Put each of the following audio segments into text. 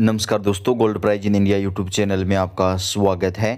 नमस्कार दोस्तों gold prize in India YouTube channel में आपका स्वागत है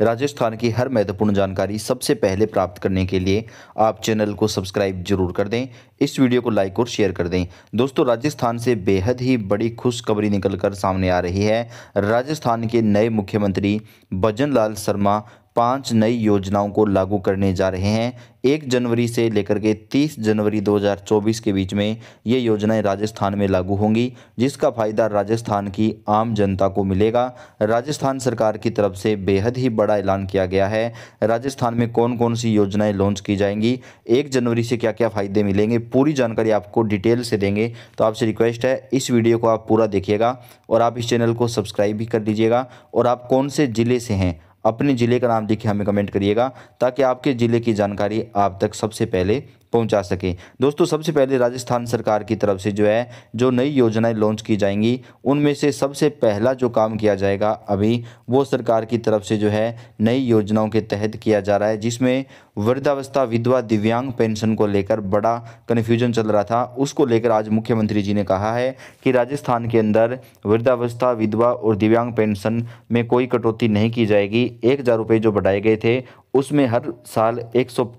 राजस्थान की हर महत्वपूर्ण जानकारी सबसे पहले प्राप्त करने के लिए आप चैनल को सब्सक्राइब जरूर कर दें इस वीडियो को लाइक और शेयर कर दें दोस्तों राजस्थान से बेहद ही बड़ी खुशखबरी निकलकर सामने आ रही है राजस्थान के नए मुख्यमंत्री भजन लाल शर्मा पाँच नई योजनाओं को लागू करने जा रहे हैं एक जनवरी से लेकर के तीस जनवरी 2024 के बीच में ये योजनाएं राजस्थान में लागू होंगी जिसका फायदा राजस्थान की आम जनता को मिलेगा राजस्थान सरकार की तरफ से बेहद ही बड़ा ऐलान किया गया है राजस्थान में कौन कौन सी योजनाएं लॉन्च की जाएंगी एक जनवरी से क्या क्या फ़ायदे मिलेंगे पूरी जानकारी आपको डिटेल से देंगे तो आपसे रिक्वेस्ट है इस वीडियो को आप पूरा देखिएगा और आप इस चैनल को सब्सक्राइब भी कर लीजिएगा और आप कौन से ज़िले से हैं अपने ज़िले का नाम देखिए हमें कमेंट करिएगा ताकि आपके ज़िले की जानकारी आप तक सबसे पहले पहुंचा सके दोस्तों सबसे पहले राजस्थान सरकार की तरफ से जो है जो नई योजनाएं लॉन्च की जाएंगी उनमें से सबसे पहला जो काम किया जाएगा अभी वो सरकार की तरफ से जो है नई योजनाओं के तहत किया जा रहा है जिसमें वृद्धावस्था विधवा दिव्यांग पेंशन को लेकर बड़ा कन्फ्यूजन चल रहा था उसको लेकर आज मुख्यमंत्री जी ने कहा है कि राजस्थान के अंदर वृद्धावस्था विधवा और दिव्यांग पेंशन में कोई कटौती नहीं की जाएगी एक हज़ार रुपये जो बढ़ाए गए थे उसमें हर साल एक सौ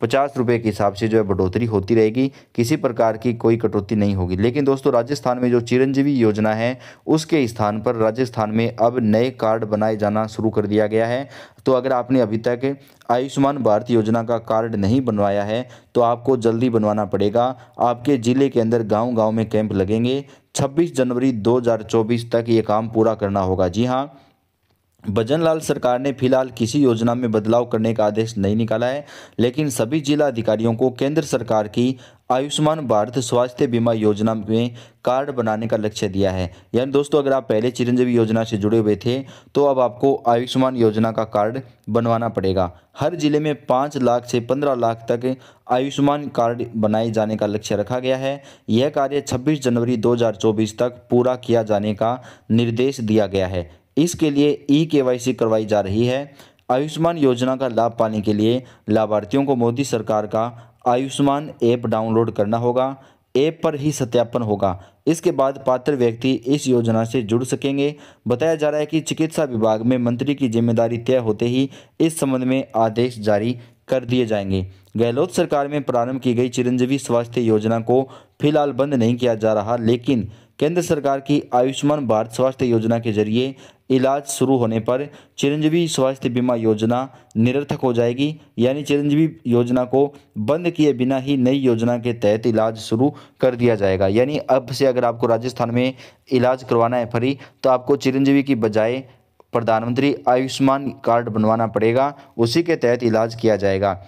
पचास रुपये के हिसाब से जो है बढ़ोतरी होती रहेगी किसी प्रकार की कोई कटौती नहीं होगी लेकिन दोस्तों राजस्थान में जो चिरंजीवी योजना है उसके स्थान पर राजस्थान में अब नए कार्ड बनाए जाना शुरू कर दिया गया है तो अगर आपने अभी तक आयुष्मान भारत योजना का कार्ड नहीं बनवाया है तो आपको जल्दी बनवाना पड़ेगा आपके ज़िले के अंदर गाँव गाँव में कैंप लगेंगे छब्बीस जनवरी दो तक ये काम पूरा करना होगा जी हाँ भजनलाल सरकार ने फिलहाल किसी योजना में बदलाव करने का आदेश नहीं निकाला है लेकिन सभी जिला अधिकारियों को केंद्र सरकार की आयुष्मान भारत स्वास्थ्य बीमा योजना में कार्ड बनाने का लक्ष्य दिया है यानी दोस्तों अगर आप पहले चिरंजीवी योजना से जुड़े हुए थे तो अब आपको आयुष्मान योजना का कार्ड बनवाना पड़ेगा हर जिले में पाँच लाख से पंद्रह लाख तक आयुष्मान कार्ड बनाए जाने का लक्ष्य रखा गया है यह कार्य छब्बीस जनवरी दो तक पूरा किया जाने का निर्देश दिया गया है इसके लिए ई e के करवाई जा रही है आयुष्मान योजना का लाभ पाने के लिए लाभार्थियों को मोदी सरकार का आयुष्मान ऐप डाउनलोड करना होगा ऐप पर ही सत्यापन होगा इसके बाद पात्र व्यक्ति इस योजना से जुड़ सकेंगे बताया जा रहा है कि चिकित्सा विभाग में मंत्री की जिम्मेदारी तय होते ही इस संबंध में आदेश जारी कर दिए जाएंगे गहलोत सरकार में प्रारंभ की गई चिरंजीवी स्वास्थ्य योजना को फिलहाल बंद नहीं किया जा रहा लेकिन केंद्र सरकार की आयुष्मान भारत स्वास्थ्य योजना के जरिए इलाज शुरू होने पर चिरंजीवी स्वास्थ्य बीमा योजना निरर्थक हो जाएगी यानी चिरंजीवी योजना को बंद किए बिना ही नई योजना के तहत इलाज शुरू कर दिया जाएगा यानी अब से अगर आपको राजस्थान में इलाज करवाना है फ्री तो आपको चिरंजीवी की बजाय प्रधानमंत्री आयुष्मान कार्ड बनवाना पड़ेगा उसी के तहत इलाज किया जाएगा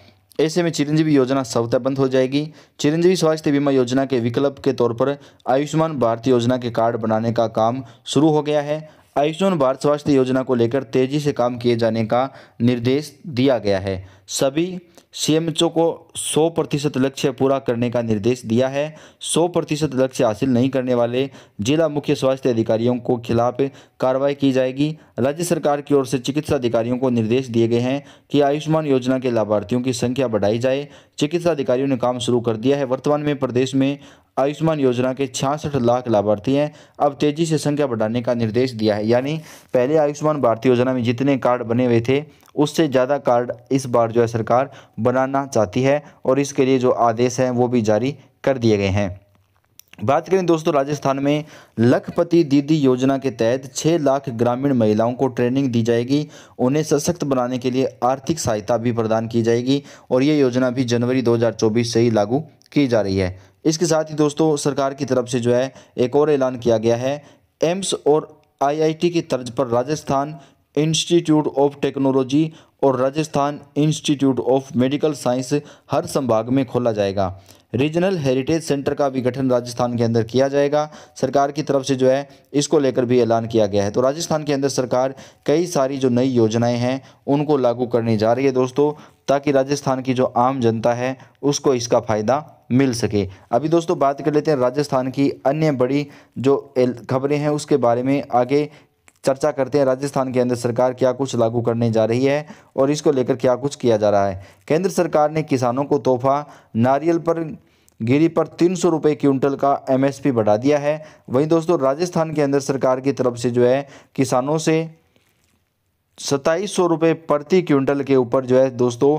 ऐसे में चिरंजीवी योजना स्वतः बंद हो जाएगी चिरंजीवी स्वास्थ्य बीमा योजना के विकल्प के तौर पर आयुष्मान भारत योजना के कार्ड बनाने का काम शुरू हो गया है आयुष्मान भारत स्वास्थ्य योजना को लेकर तेजी से काम किए जाने का निर्देश दिया गया है सभी सीएमएचओ को 100 प्रतिशत लक्ष्य पूरा करने का निर्देश दिया है 100 प्रतिशत लक्ष्य हासिल नहीं करने वाले जिला मुख्य स्वास्थ्य अधिकारियों को खिलाफ कार्रवाई की जाएगी राज्य सरकार की ओर से चिकित्सा अधिकारियों को निर्देश दिए गए हैं कि आयुष्मान योजना के लाभार्थियों की संख्या बढ़ाई जाए चिकित्सा अधिकारियों ने काम शुरू कर दिया है वर्तमान में प्रदेश में आयुष्मान योजना के छियासठ लाख लाभार्थी हैं अब तेजी से संख्या बढ़ाने का निर्देश दिया है यानी पहले आयुष्मान भारत योजना में जितने कार्ड बने हुए थे उससे ज़्यादा कार्ड इस बार जो है सरकार बनाना चाहती है और इसके लिए जो आदेश हैं वो भी जारी कर दिए गए हैं बात करें दोस्तों राजस्थान में लखपति दीदी योजना के तहत छः लाख ग्रामीण महिलाओं को ट्रेनिंग दी जाएगी उन्हें सशक्त बनाने के लिए आर्थिक सहायता भी प्रदान की जाएगी और ये योजना भी जनवरी 2024 से ही लागू की जा रही है इसके साथ ही दोस्तों सरकार की तरफ से जो है एक और ऐलान किया गया है एम्स और आईआईटी की तर्ज पर राजस्थान इंस्टीट्यूट ऑफ टेक्नोलॉजी और Rajasthan institute of medical science हर संभाग में खोला जाएगा रीजनल हेरिटेज सेंटर का भी गठन राजस्थान के अंदर किया जाएगा सरकार की तरफ से जो है इसको लेकर भी ऐलान किया गया है तो राजस्थान के अंदर सरकार कई सारी जो नई योजनाएं हैं उनको लागू करने जा रही है दोस्तों ताकि राजस्थान की जो आम जनता है उसको इसका फ़ायदा मिल सके अभी दोस्तों बात कर लेते हैं राजस्थान की अन्य बड़ी जो खबरें हैं उसके बारे में आगे चर्चा करते हैं राजस्थान के अंदर सरकार क्या कुछ लागू करने जा रही है और इसको लेकर क्या कुछ किया जा रहा है केंद्र सरकार ने किसानों को तोहफा नारियल पर गिरी पर तीन सौ रुपये क्विंटल का एमएसपी बढ़ा दिया है वहीं दोस्तों राजस्थान के अंदर सरकार की तरफ से जो है किसानों से सत्ताईस सौ रुपये प्रति क्विंटल के ऊपर जो है दोस्तों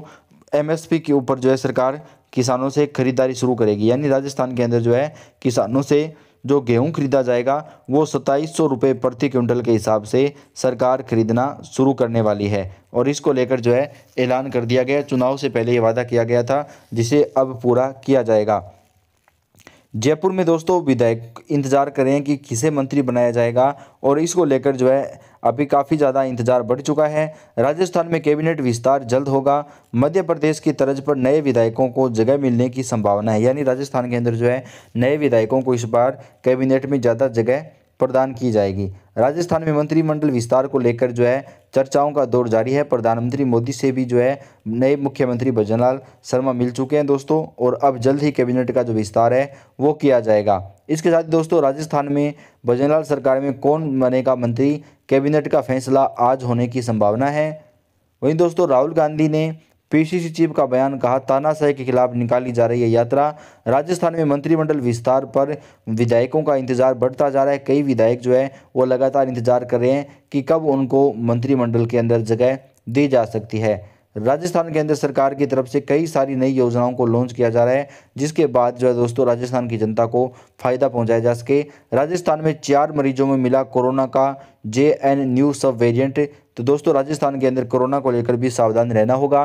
एमएसपी के ऊपर जो है सरकार किसानों से खरीदारी शुरू करेगी यानी राजस्थान के अंदर जो है किसानों से जो गेहूं खरीदा जाएगा वो सत्ताईस सौ रुपये प्रति क्विंटल के हिसाब से सरकार खरीदना शुरू करने वाली है और इसको लेकर जो है ऐलान कर दिया गया चुनाव से पहले ये वादा किया गया था जिसे अब पूरा किया जाएगा जयपुर में दोस्तों विधायक इंतजार करें कि किसे मंत्री बनाया जाएगा और इसको लेकर जो है अभी काफ़ी ज़्यादा इंतजार बढ़ चुका है राजस्थान में कैबिनेट विस्तार जल्द होगा मध्य प्रदेश की तर्ज पर नए विधायकों को जगह मिलने की संभावना है यानी राजस्थान के अंदर जो है नए विधायकों को इस बार कैबिनेट में ज़्यादा जगह प्रदान की जाएगी राजस्थान में मंत्रिमंडल विस्तार को लेकर जो है चर्चाओं का दौर जारी है प्रधानमंत्री मोदी से भी जो है नए मुख्यमंत्री भजनलाल शर्मा मिल चुके हैं दोस्तों और अब जल्द ही कैबिनेट का जो विस्तार है वो किया जाएगा इसके साथ दोस्तों राजस्थान में भजनलाल सरकार में कौन बनेगा मंत्री कैबिनेट का फैसला आज होने की संभावना है वहीं दोस्तों राहुल गांधी ने पीसीसी चीफ का बयान कहा तानाशाही के खिलाफ निकाली जा रही है यात्रा राजस्थान में मंत्रिमंडल विस्तार पर विधायकों का इंतजार बढ़ता जा रहा है कई विधायक जो है वो लगातार इंतजार कर रहे हैं कि कब उनको मंत्रिमंडल के अंदर जगह दी जा सकती है राजस्थान केंद्र सरकार की तरफ से कई सारी नई योजनाओं को लॉन्च किया जा रहा है जिसके बाद जो है दोस्तों राजस्थान की जनता को फायदा पहुंचाया जा सके राजस्थान में चार मरीजों में मिला कोरोना का J N new sub variant तो दोस्तों राजस्थान के अंदर कोरोना को लेकर भी सावधान रहना होगा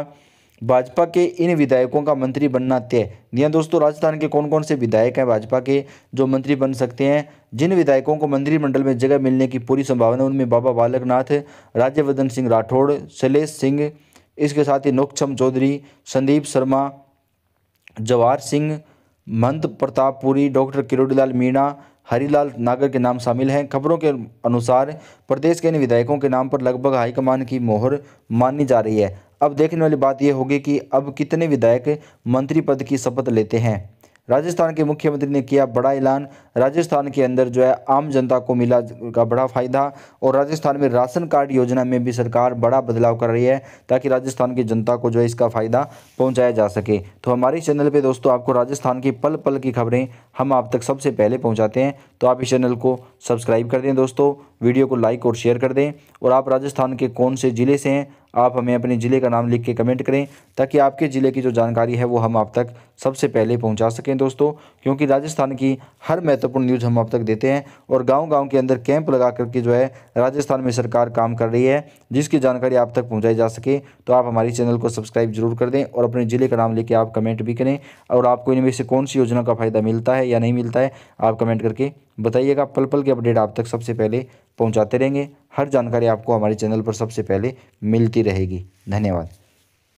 भाजपा के इन विधायकों का मंत्री बनना तय यहाँ दोस्तों राजस्थान के कौन कौन से विधायक हैं भाजपा के जो मंत्री बन सकते हैं जिन विधायकों को मंत्रिमंडल में जगह मिलने की पूरी संभावना उनमें बाबा बालकनाथ राज्यवर्धन सिंह राठौड़ शैलेश सिंह इसके साथ ही नोक्षम चौधरी संदीप शर्मा जवाहर सिंह महंत प्रतापपुरी डॉक्टर किरोड़ीलाल मीणा हरिलाल नागर के नाम शामिल हैं खबरों के अनुसार प्रदेश के इन विधायकों के नाम पर लगभग हाईकमान की मोहर मानी जा रही है अब देखने वाली बात यह होगी कि अब कितने विधायक मंत्री पद की शपथ लेते हैं राजस्थान के मुख्यमंत्री ने किया बड़ा ऐलान राजस्थान के अंदर जो है आम जनता को मिला का बड़ा फ़ायदा और राजस्थान में राशन कार्ड योजना में भी सरकार बड़ा बदलाव कर रही है ताकि राजस्थान की जनता को जो है इसका फ़ायदा पहुंचाया जा सके तो हमारे चैनल पे दोस्तों आपको राजस्थान की पल पल की खबरें हम आप तक सबसे पहले पहुंचाते हैं तो आप इस चैनल को सब्सक्राइब कर दें दोस्तों वीडियो को लाइक और शेयर कर दें और आप राजस्थान के कौन से ज़िले से हैं आप हमें अपने ज़िले का नाम लिख के कमेंट करें ताकि आपके ज़िले की जो जानकारी है वो हम आप तक सबसे पहले पहुँचा सकें दोस्तों क्योंकि राजस्थान की हर महत्व महत्वपूर्ण न्यूज़ हम आप तक देते हैं और गांव-गांव के अंदर कैंप लगा करके जो है राजस्थान में सरकार काम कर रही है जिसकी जानकारी आप तक पहुंचाई जा सके तो आप हमारे चैनल को सब्सक्राइब जरूर कर दें और अपने ज़िले का नाम लेके आप कमेंट भी करें और आपको इनमें से कौन सी योजना का फ़ायदा मिलता है या नहीं मिलता है आप कमेंट करके बताइएगा पल पल के अपडेट आप तक सबसे पहले पहुँचाते रहेंगे हर जानकारी आपको हमारे चैनल पर सबसे पहले मिलती रहेगी धन्यवाद